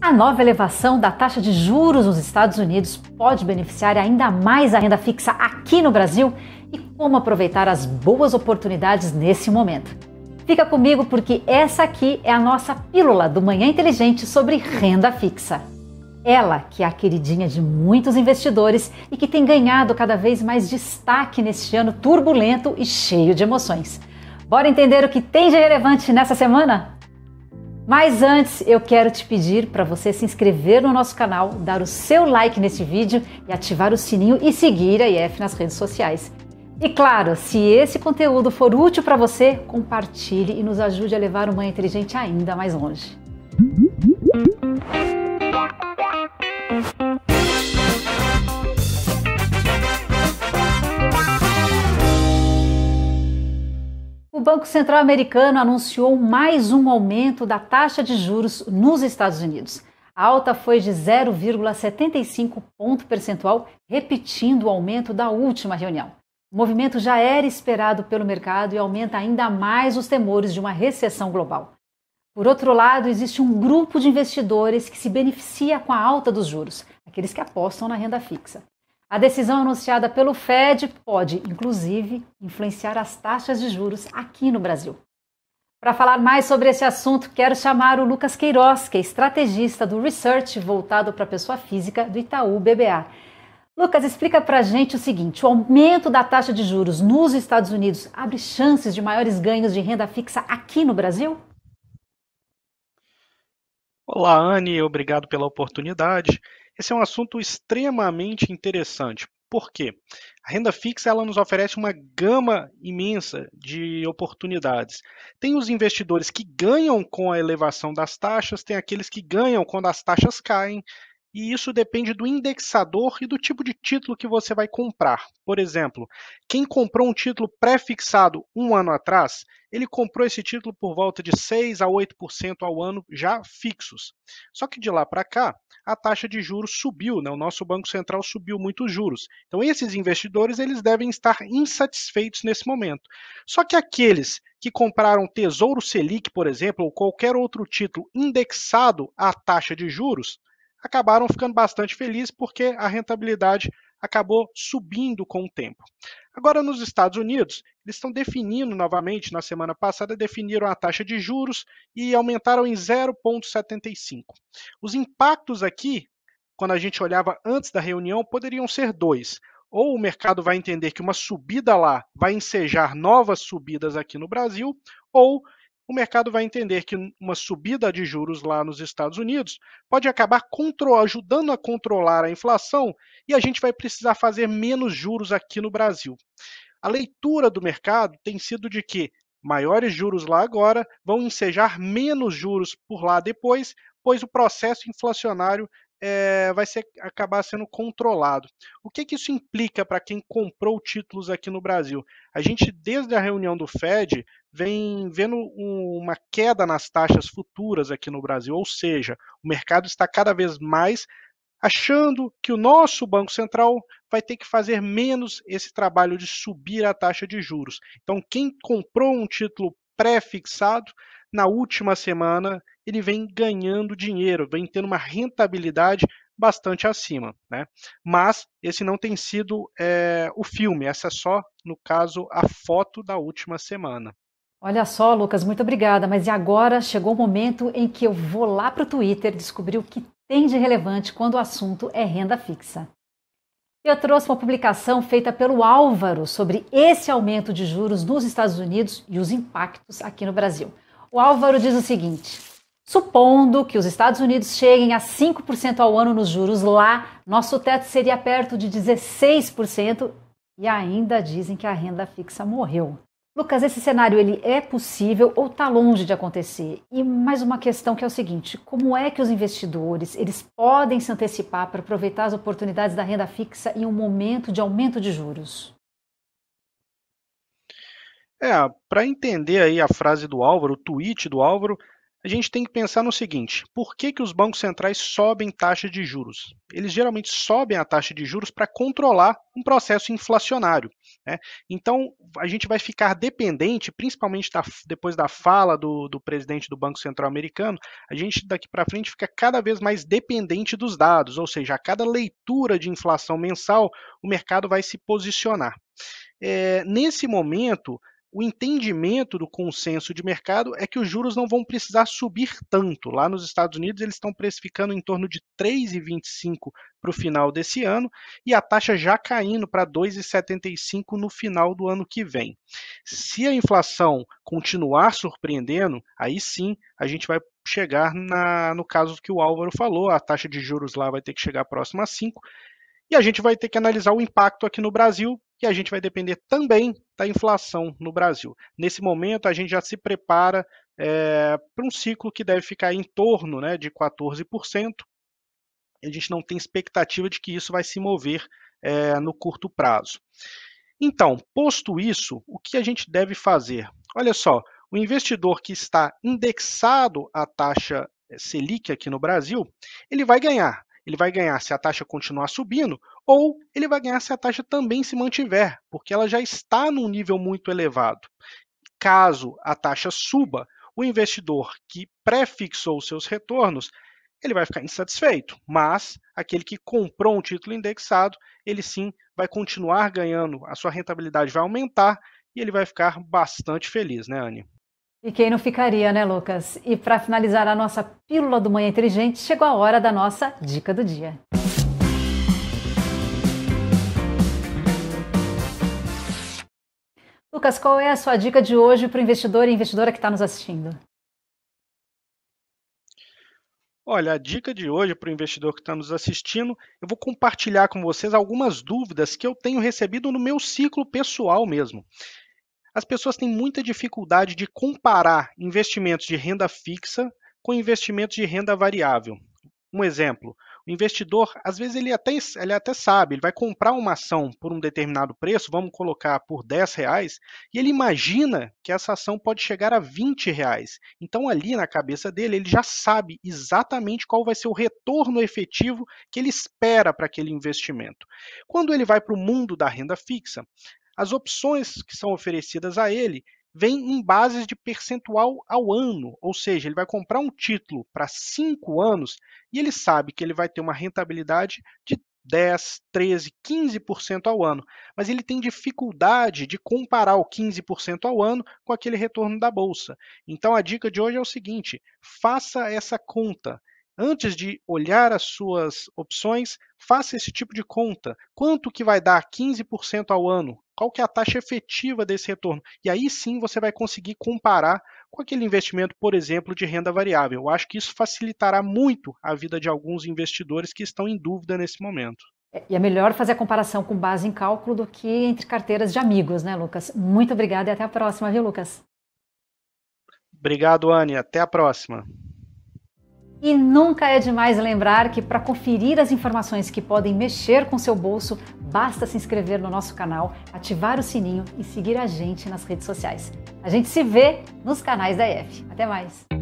A nova elevação da taxa de juros nos Estados Unidos pode beneficiar ainda mais a renda fixa aqui no Brasil e como aproveitar as boas oportunidades nesse momento. Fica comigo porque essa aqui é a nossa pílula do Manhã Inteligente sobre renda fixa. Ela, que é a queridinha de muitos investidores e que tem ganhado cada vez mais destaque neste ano turbulento e cheio de emoções. Bora entender o que tem de relevante nessa semana? Mas antes, eu quero te pedir para você se inscrever no nosso canal, dar o seu like nesse vídeo e ativar o sininho e seguir a IF nas redes sociais. E claro, se esse conteúdo for útil para você, compartilhe e nos ajude a levar uma inteligente ainda mais longe. O Banco Central americano anunciou mais um aumento da taxa de juros nos Estados Unidos. A alta foi de 0,75 ponto percentual, repetindo o aumento da última reunião. O movimento já era esperado pelo mercado e aumenta ainda mais os temores de uma recessão global. Por outro lado, existe um grupo de investidores que se beneficia com a alta dos juros, aqueles que apostam na renda fixa. A decisão anunciada pelo Fed pode, inclusive, influenciar as taxas de juros aqui no Brasil. Para falar mais sobre esse assunto, quero chamar o Lucas Queiroz, que é estrategista do Research voltado para a pessoa física do Itaú BBA. Lucas, explica para a gente o seguinte: o aumento da taxa de juros nos Estados Unidos abre chances de maiores ganhos de renda fixa aqui no Brasil? Olá, Anne, obrigado pela oportunidade. Esse é um assunto extremamente interessante. Por quê? A renda fixa ela nos oferece uma gama imensa de oportunidades. Tem os investidores que ganham com a elevação das taxas, tem aqueles que ganham quando as taxas caem, e isso depende do indexador e do tipo de título que você vai comprar. Por exemplo, quem comprou um título pré-fixado um ano atrás, ele comprou esse título por volta de 6 a 8% ao ano já fixos. Só que de lá para cá, a taxa de juros subiu, né? O nosso Banco Central subiu muito os juros. Então esses investidores, eles devem estar insatisfeitos nesse momento. Só que aqueles que compraram Tesouro Selic, por exemplo, ou qualquer outro título indexado à taxa de juros, acabaram ficando bastante felizes porque a rentabilidade acabou subindo com o tempo. Agora, nos Estados Unidos, eles estão definindo novamente, na semana passada, definiram a taxa de juros e aumentaram em 0,75. Os impactos aqui, quando a gente olhava antes da reunião, poderiam ser dois. Ou o mercado vai entender que uma subida lá vai ensejar novas subidas aqui no Brasil, ou o mercado vai entender que uma subida de juros lá nos Estados Unidos pode acabar ajudando a controlar a inflação e a gente vai precisar fazer menos juros aqui no Brasil. A leitura do mercado tem sido de que maiores juros lá agora vão ensejar menos juros por lá depois, pois o processo inflacionário é, vai ser, acabar sendo controlado. O que, que isso implica para quem comprou títulos aqui no Brasil? A gente, desde a reunião do Fed, vem vendo uma queda nas taxas futuras aqui no Brasil, ou seja, o mercado está cada vez mais achando que o nosso Banco Central vai ter que fazer menos esse trabalho de subir a taxa de juros. Então, quem comprou um título pré-fixado, na última semana ele vem ganhando dinheiro, vem tendo uma rentabilidade bastante acima, né? Mas esse não tem sido é, o filme, essa é só, no caso, a foto da última semana. Olha só, Lucas, muito obrigada. Mas e agora chegou o momento em que eu vou lá para o Twitter descobrir o que tem de relevante quando o assunto é renda fixa. Eu trouxe uma publicação feita pelo Álvaro sobre esse aumento de juros nos Estados Unidos e os impactos aqui no Brasil. O Álvaro diz o seguinte: Supondo que os Estados Unidos cheguem a 5% ao ano nos juros lá, nosso teto seria perto de 16% e ainda dizem que a renda fixa morreu. Lucas, esse cenário ele é possível ou está longe de acontecer? E mais uma questão que é o seguinte: como é que os investidores eles podem se antecipar para aproveitar as oportunidades da renda fixa em um momento de aumento de juros? É, para entender aí a frase do Álvaro, o tweet do Álvaro, a gente tem que pensar no seguinte: por que, que os bancos centrais sobem taxa de juros? Eles geralmente sobem a taxa de juros para controlar um processo inflacionário. Né? Então, a gente vai ficar dependente, principalmente da, depois da fala do, do presidente do Banco Central americano, a gente daqui para frente fica cada vez mais dependente dos dados, ou seja, a cada leitura de inflação mensal, o mercado vai se posicionar. É, nesse momento, o entendimento do consenso de mercado é que os juros não vão precisar subir tanto. Lá nos Estados Unidos, eles estão precificando em torno de 3,25 para o final desse ano e a taxa já caindo para 2,75 no final do ano que vem. Se a inflação continuar surpreendendo, aí sim a gente vai chegar na, no caso que o Álvaro falou, a taxa de juros lá vai ter que chegar próxima a 5 e a gente vai ter que analisar o impacto aqui no Brasil que a gente vai depender também da inflação no Brasil. Nesse momento, a gente já se prepara é, para um ciclo que deve ficar em torno né, de 14%. A gente não tem expectativa de que isso vai se mover é, no curto prazo. Então, posto isso, o que a gente deve fazer? Olha só, o investidor que está indexado à taxa eh, Selic aqui no Brasil, ele vai ganhar. Ele vai ganhar se a taxa continuar subindo ou ele vai ganhar se a taxa também se mantiver, porque ela já está num nível muito elevado. Caso a taxa suba, o investidor que prefixou seus retornos, ele vai ficar insatisfeito, mas aquele que comprou um título indexado, ele sim vai continuar ganhando, a sua rentabilidade vai aumentar e ele vai ficar bastante feliz, né, Anne? E quem não ficaria, né, Lucas? E para finalizar a nossa pílula do Manhã Inteligente, chegou a hora da nossa dica do dia. Lucas, qual é a sua dica de hoje para o investidor e investidora que está nos assistindo? Olha, a dica de hoje para o investidor que está nos assistindo, eu vou compartilhar com vocês algumas dúvidas que eu tenho recebido no meu ciclo pessoal mesmo as pessoas têm muita dificuldade de comparar investimentos de renda fixa com investimentos de renda variável. Um exemplo, o investidor, às vezes ele até, ele até sabe, ele vai comprar uma ação por um determinado preço, vamos colocar por 10 reais, e ele imagina que essa ação pode chegar a 20 reais. Então ali na cabeça dele, ele já sabe exatamente qual vai ser o retorno efetivo que ele espera para aquele investimento. Quando ele vai para o mundo da renda fixa, as opções que são oferecidas a ele vêm em bases de percentual ao ano, ou seja, ele vai comprar um título para cinco anos e ele sabe que ele vai ter uma rentabilidade de 10, 13, 15% ao ano, mas ele tem dificuldade de comparar o 15% ao ano com aquele retorno da bolsa. Então a dica de hoje é o seguinte: faça essa conta. Antes de olhar as suas opções, faça esse tipo de conta. Quanto que vai dar 15% ao ano? Qual que é a taxa efetiva desse retorno? E aí sim você vai conseguir comparar com aquele investimento, por exemplo, de renda variável. Eu acho que isso facilitará muito a vida de alguns investidores que estão em dúvida nesse momento. É, e é melhor fazer a comparação com base em cálculo do que entre carteiras de amigos, né, Lucas? Muito obrigada e até a próxima, viu, Lucas? Obrigado, Anne. Até a próxima. E nunca é demais lembrar que para conferir as informações que podem mexer com seu bolso, basta se inscrever no nosso canal, ativar o sininho e seguir a gente nas redes sociais. A gente se vê nos canais da EF. Até mais!